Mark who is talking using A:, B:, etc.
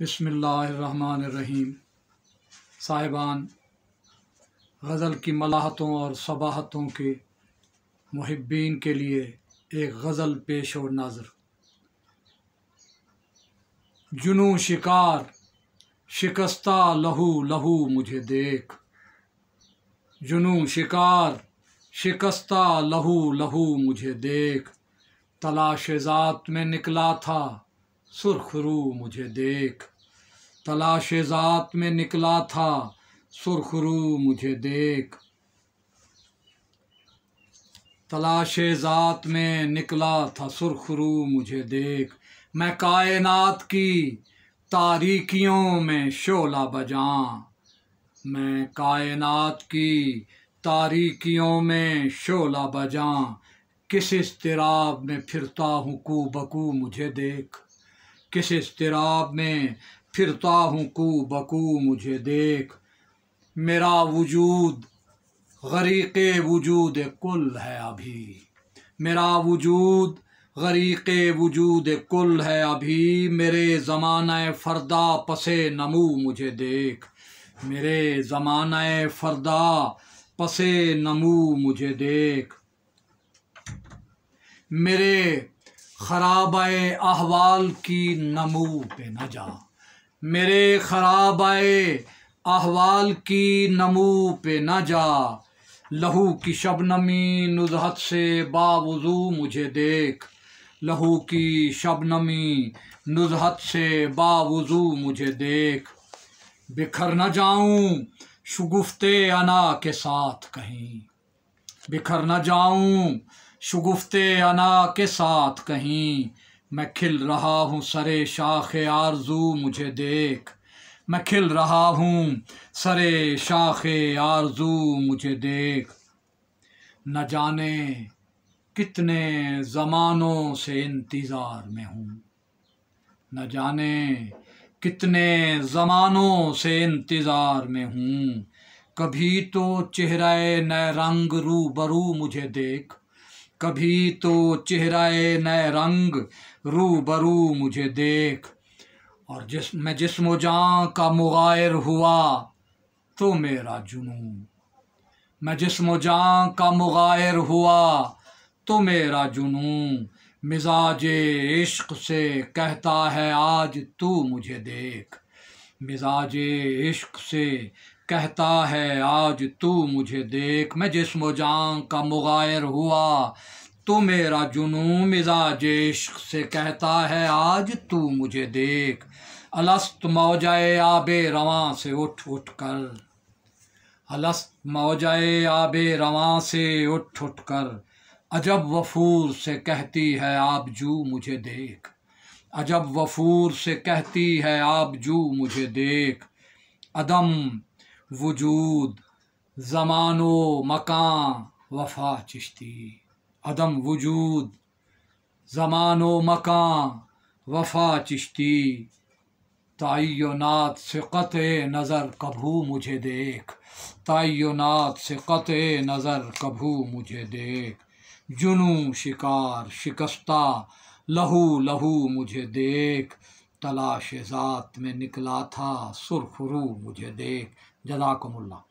A: बसमीम साहिबान गज़ल की मलाहतों और सबाहतों के महब्बीन के लिए एक गज़ल पेश और नाजर जुनू शिकार शिकस्ता लहू लहू मुझे देख जुनू शिकार शिकस्ता लहू लहू मुझे देख तलाश ज़ात में निकला था सुरखरू मुझे देख तलाश ज़ात में निकला था सुरखरू मुझे देख तलाश ज़ात में निकला था सुरखरू मुझे देख मैं कायनात की तारीकियों में शोला बजा मैं कायनात की तारीकियों में शोला बजा किस इसतराब में फिरता हूँ कू बकू मुझे देख किस इसतराब में फिरता हूँ कू बकू मुझे देख मेरा वजूद गरीक वजूद कुल है अभी मेरा वजूद गरीक वजूद कुल है अभी मेरे ज़माना फ़रदा पसे नमू मुझे देख मेरे ज़माना फ़रदा पसे नमू मुझे देख मेरे खराब अहवाल की नमू पे न जा मेरे खराब अहवाल की नमू पे न जा लहू की शबनमी नुजहत से बावजू मुझे देख लहू की शबनमी नुजहत से बावजू मुझे देख बिखर न जाऊं शुगुफ्ते अना के साथ कहीं बिखर न जाऊं शगुफ्त अना के साथ कहीं मैं खिल रहा हूँ सरे शाख आरजू मुझे देख मैं खिल रहा हूँ सरे शाख आरजू मुझे देख न जाने कितने ज़मानों से इंतज़ार में हूँ न जाने कितने ज़मानों से इंतज़ार में हूँ कभी तो चेहरा रंग रू बरू मुझे देख कभी तो चेहराए नए रंग रू बरू मुझे देख और जिस मैं जिसम जाँ का मुगायर हुआ तो मेरा जुनून मैं जिसम जाँ का मुगायर हुआ तो मेरा जुनून मिजाज इश्क से कहता है आज तू मुझे देख मिजाज इश्क से कहता है आज तू मुझे देख मैं जिसम जान का मुगायर हुआ तो मेरा जुनू मिजाज जेश से कहता है आज तू मुझे देख अलस्त मौजाए आबे रवां से उठ उठ कर अलस्त मौजाए आबे रवां से उठ उठ कर अजब वफूर से कहती है आप जू मुझे देख अजब वफूर से कहती है आप जू मुझे देख अदम वजूद ज़मानो मकान वफा चिश्ती अदम वजूद ज़मानो मकान वफा चिश्ती तयनात से क़त नज़र कभू मुझे देख तयनात से क़त नज़र कभू मुझे देख जुनू शिकार शिकस्ता लहू लहू मुझे देख तलाश ज़ात में निकला था सुरखरू मुझे देख जजाकमुल्ला